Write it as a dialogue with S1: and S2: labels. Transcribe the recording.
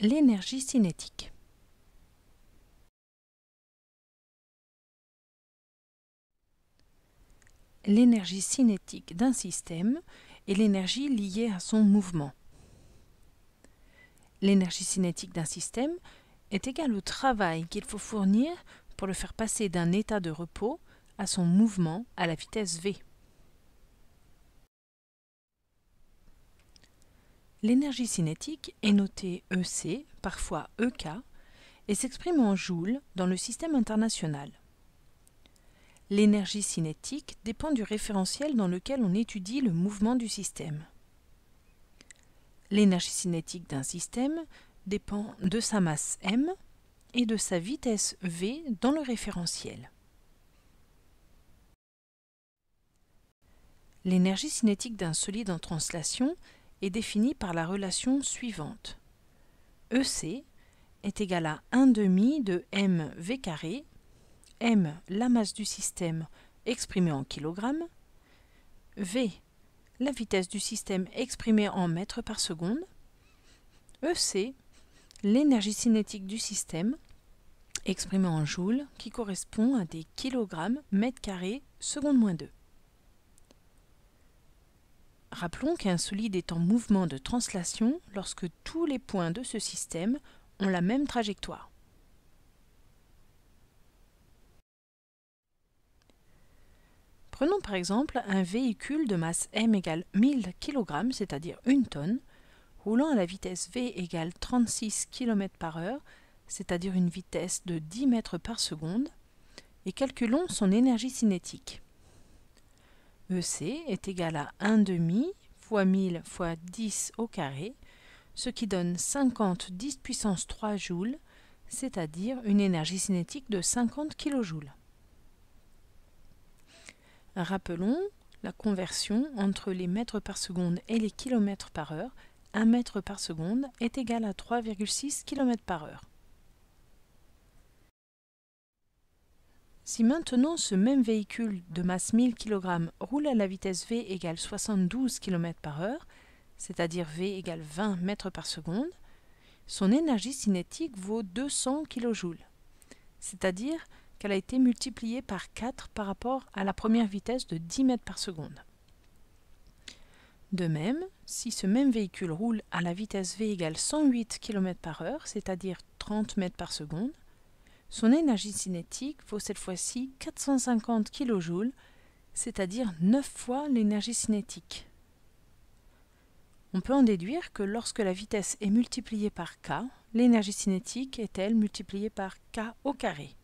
S1: l'énergie cinétique. L'énergie cinétique d'un système est l'énergie liée à son mouvement. L'énergie cinétique d'un système est égale au travail qu'il faut fournir pour le faire passer d'un état de repos à son mouvement à la vitesse v. L'énergie cinétique est notée EC, parfois EK, et s'exprime en joules dans le système international. L'énergie cinétique dépend du référentiel dans lequel on étudie le mouvement du système. L'énergie cinétique d'un système dépend de sa masse m et de sa vitesse v dans le référentiel. L'énergie cinétique d'un solide en translation est définie par la relation suivante. EC est égal à 1 demi de v carré, m la masse du système exprimée en kilogrammes, v la vitesse du système exprimée en mètres par seconde, EC l'énergie cinétique du système exprimée en joules qui correspond à des kilogrammes mètres carrés seconde moins 2. Rappelons qu'un solide est en mouvement de translation lorsque tous les points de ce système ont la même trajectoire. Prenons par exemple un véhicule de masse m égale 1000 kg, c'est-à-dire une tonne, roulant à la vitesse v égale 36 km par heure, c'est-à-dire une vitesse de 10 m par seconde, et calculons son énergie cinétique. EC est égal à 1,5 fois 1000 fois 10 au carré, ce qui donne 50 10 puissance 3 joules, c'est-à-dire une énergie cinétique de 50 kJ. Rappelons la conversion entre les mètres par seconde et les kilomètres par heure. 1 mètre par seconde est égal à 3,6 km par heure. Si maintenant ce même véhicule de masse 1000 kg roule à la vitesse V égale 72 km par heure, c'est-à-dire V égale 20 mètres par seconde, son énergie cinétique vaut 200 kJ, c'est-à-dire qu'elle a été multipliée par 4 par rapport à la première vitesse de 10 mètres par seconde. De même, si ce même véhicule roule à la vitesse V égale 108 km par heure, c'est-à-dire 30 mètres par seconde, son énergie cinétique vaut cette fois-ci 450 kJ, c'est-à-dire 9 fois l'énergie cinétique. On peut en déduire que lorsque la vitesse est multipliée par k, l'énergie cinétique est elle multipliée par k au carré.